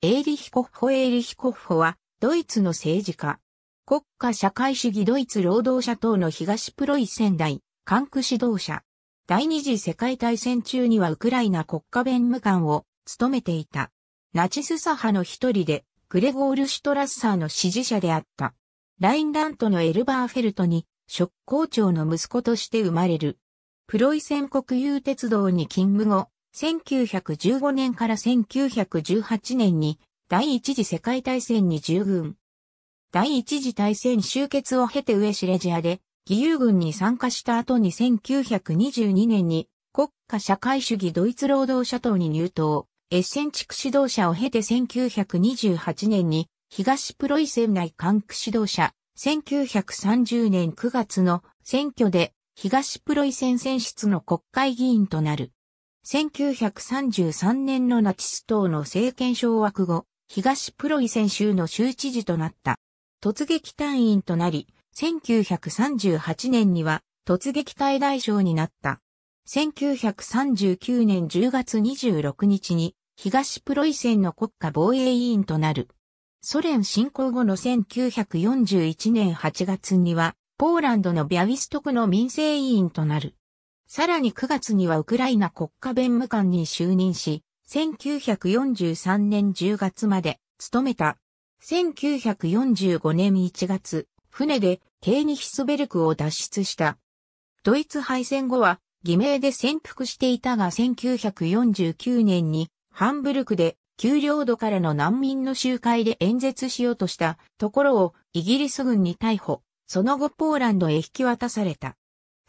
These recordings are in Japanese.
エーリヒ・コッホ・エーリヒ・コッホは、ドイツの政治家。国家社会主義ドイツ労働者党の東プロイセン大、管区指導者。第二次世界大戦中にはウクライナ国家弁務官を務めていた。ナチス左派の一人で、グレゴール・シュトラッサーの支持者であった。ラインラントのエルバーフェルトに、職校長の息子として生まれる。プロイセン国有鉄道に勤務後、1915年から1918年に第一次世界大戦に従軍。第一次大戦終結を経て上シレジアで義勇軍に参加した後に1922年に国家社会主義ドイツ労働者党に入党、エッセン地区指導者を経て1928年に東プロイセン内管区指導者、1930年9月の選挙で東プロイセン選出の国会議員となる。1933年のナチス党の政権掌握後、東プロイセン州の州知事となった。突撃隊員となり、1938年には突撃隊大将になった。1939年10月26日に東プロイセンの国家防衛委員となる。ソ連侵攻後の1941年8月にはポーランドのビャウィストクの民生委員となる。さらに9月にはウクライナ国家弁務官に就任し、1943年10月まで務めた。1945年1月、船でケーニヒスベルクを脱出した。ドイツ敗戦後は偽名で潜伏していたが1949年にハンブルクで給領土からの難民の集会で演説しようとしたところをイギリス軍に逮捕、その後ポーランドへ引き渡された。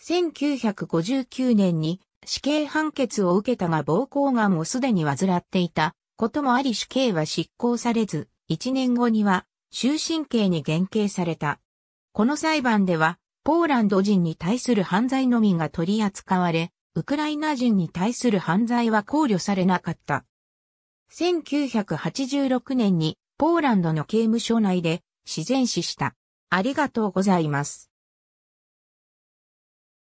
1959年に死刑判決を受けたが膀胱がもをすでに患っていたこともあり死刑は執行されず、1年後には終身刑に減刑された。この裁判では、ポーランド人に対する犯罪のみが取り扱われ、ウクライナ人に対する犯罪は考慮されなかった。1986年にポーランドの刑務所内で自然死した。ありがとうございます。